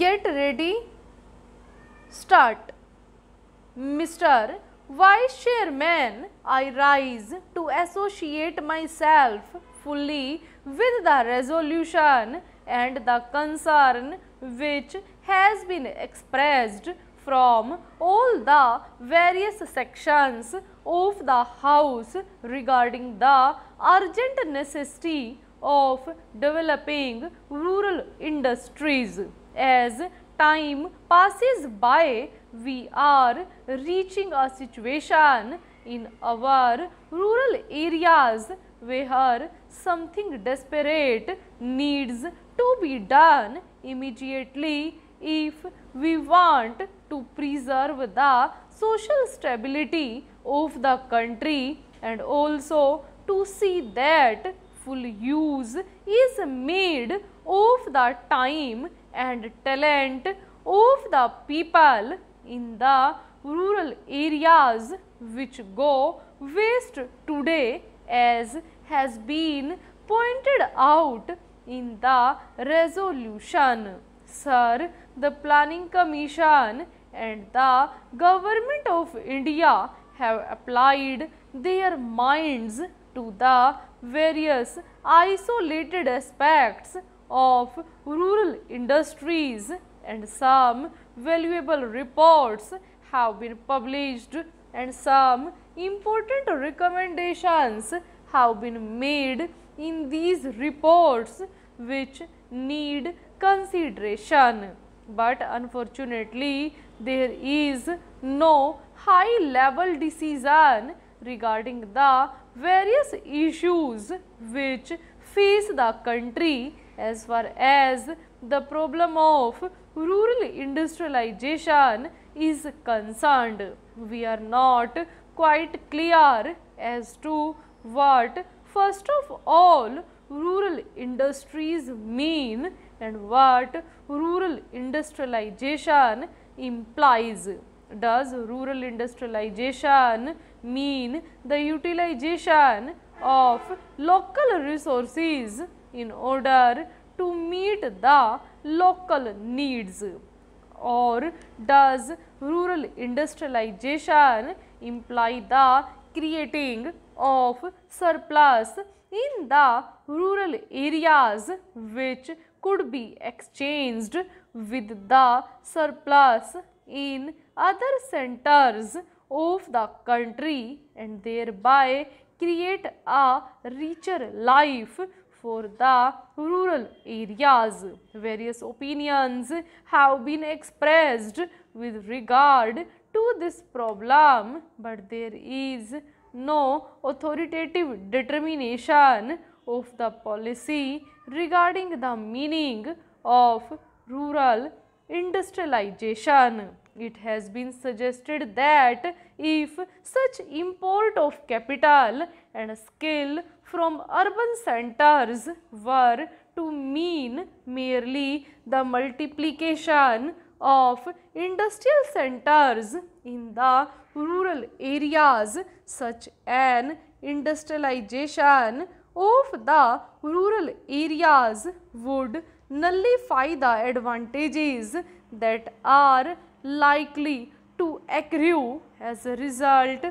get ready start mr vice chairman i rise to associate myself fully with the resolution and the concern which has been expressed from all the various sections of the house regarding the urgent necessity of developing rural industries. As time passes by, we are reaching a situation in our rural areas where something desperate needs to be done immediately if we want to preserve the social stability of the country and also to see that full use is made of the time and talent of the people in the rural areas which go waste today as has been pointed out in the resolution. Sir, the Planning Commission and the Government of India have applied their minds to the various isolated aspects of rural industries and some valuable reports have been published and some important recommendations have been made in these reports which need consideration. But unfortunately, there is no high level decision regarding the various issues which face the country as far as the problem of rural industrialization is concerned. We are not quite clear as to what first of all rural industries mean and what rural industrialization implies. Does rural industrialization mean the utilization of local resources in order to meet the local needs or does rural industrialization imply the creating of surplus in the rural areas which could be exchanged with the surplus in other centers of the country and thereby create a richer life for the rural areas. Various opinions have been expressed with regard to this problem, but there is no authoritative determination of the policy regarding the meaning of rural industrialization. It has been suggested that if such import of capital and skill from urban centers were to mean merely the multiplication of industrial centers in the rural areas such an industrialization of the rural areas would nullify the advantages that are likely to accrue as a result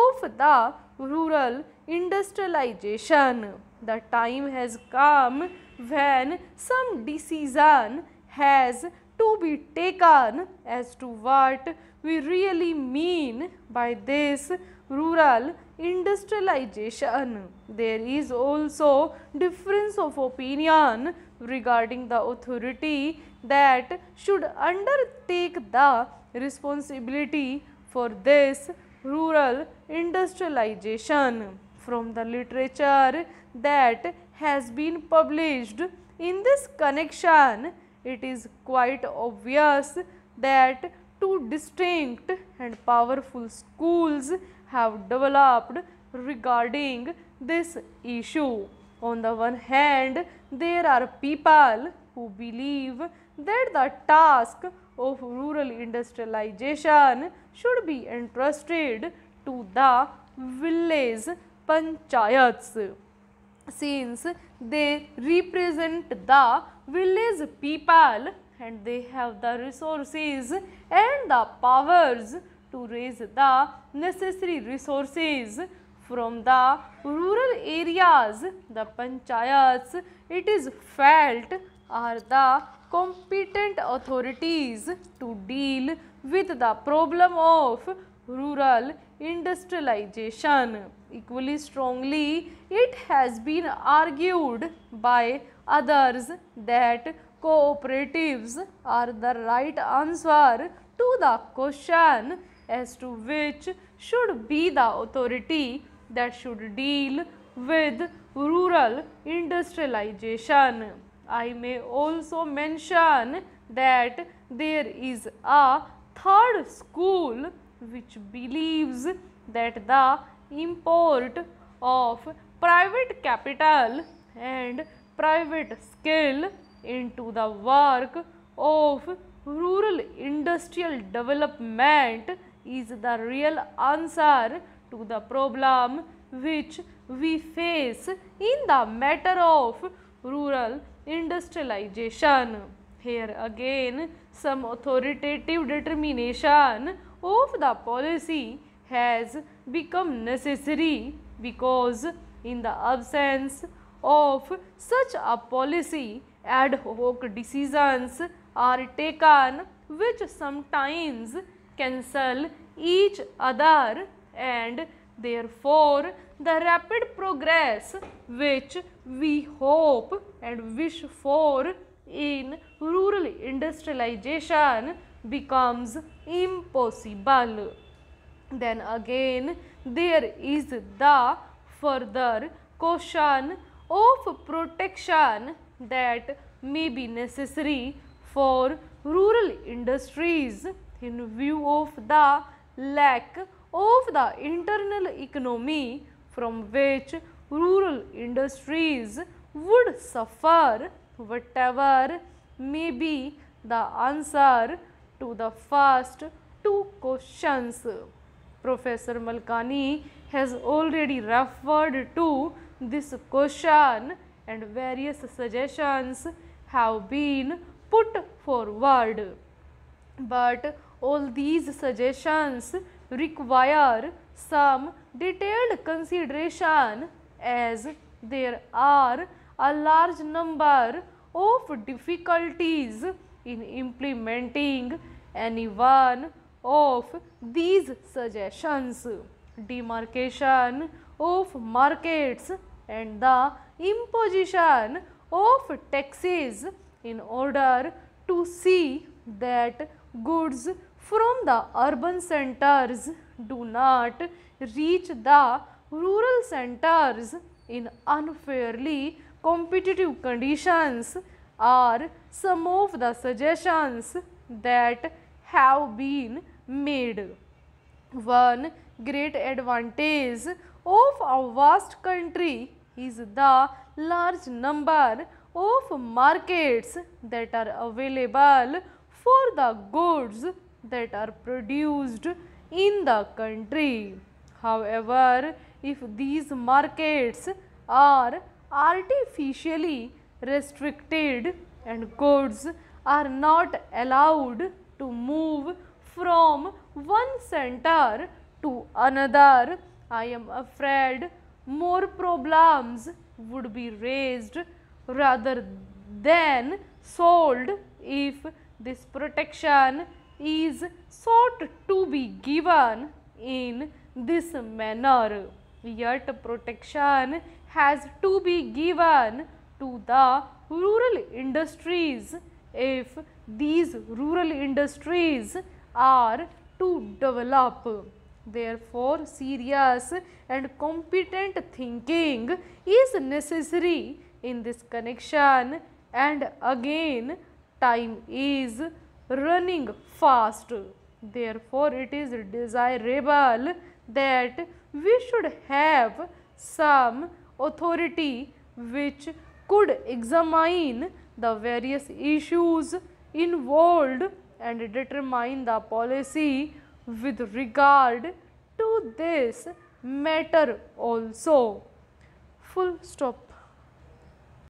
of the rural industrialization. The time has come when some decision has to be taken as to what we really mean by this rural industrialization. There is also difference of opinion regarding the authority that should undertake the responsibility for this rural industrialization from the literature that has been published in this connection it is quite obvious that two distinct and powerful schools have developed regarding this issue. On the one hand, there are people who believe that the task of rural industrialization should be entrusted to the village panchayats since they represent the village people and they have the resources and the powers to raise the necessary resources from the rural areas the panchayats it is felt are the competent authorities to deal with the problem of rural industrialization. Equally strongly, it has been argued by others that cooperatives are the right answer to the question as to which should be the authority that should deal with rural industrialization. I may also mention that there is a third school which believes that the import of private capital and private skill into the work of rural industrial development is the real answer to the problem which we face in the matter of rural industrialization here again some authoritative determination of the policy has become necessary because in the absence of such a policy ad hoc decisions are taken which sometimes cancel each other and Therefore, the rapid progress which we hope and wish for in rural industrialization becomes impossible. Then again, there is the further caution of protection that may be necessary for rural industries in view of the lack of the internal economy from which rural industries would suffer whatever may be the answer to the first two questions. Professor Malkani has already referred to this question and various suggestions have been put forward. But all these suggestions require some detailed consideration as there are a large number of difficulties in implementing any one of these suggestions. Demarcation of markets and the imposition of taxes in order to see that goods from the urban centers do not reach the rural centers in unfairly competitive conditions are some of the suggestions that have been made. One great advantage of a vast country is the large number of markets that are available for the goods that are produced in the country. However, if these markets are artificially restricted and goods are not allowed to move from one center to another, I am afraid more problems would be raised rather than solved if this protection is sought to be given in this manner. Yet protection has to be given to the rural industries if these rural industries are to develop. Therefore, serious and competent thinking is necessary in this connection and again time is running fast. Therefore, it is desirable that we should have some authority which could examine the various issues involved and determine the policy with regard to this matter also. Full stop.